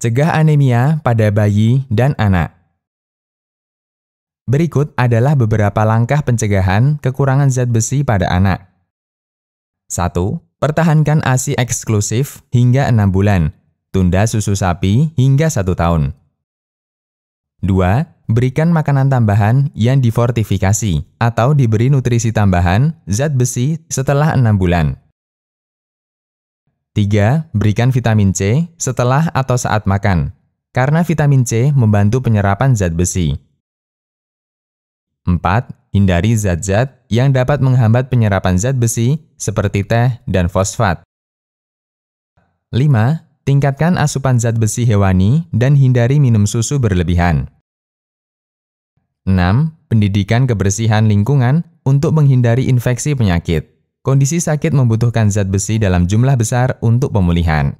Cegah anemia pada bayi dan anak. Berikut adalah beberapa langkah pencegahan kekurangan zat besi pada anak. 1. Pertahankan ASI eksklusif hingga 6 bulan. Tunda susu sapi hingga 1 tahun. 2. Berikan makanan tambahan yang difortifikasi atau diberi nutrisi tambahan zat besi setelah 6 bulan. 3. Berikan vitamin C setelah atau saat makan, karena vitamin C membantu penyerapan zat besi. 4. Hindari zat-zat yang dapat menghambat penyerapan zat besi seperti teh dan fosfat. 5. Tingkatkan asupan zat besi hewani dan hindari minum susu berlebihan. 6. Pendidikan kebersihan lingkungan untuk menghindari infeksi penyakit. Kondisi sakit membutuhkan zat besi dalam jumlah besar untuk pemulihan.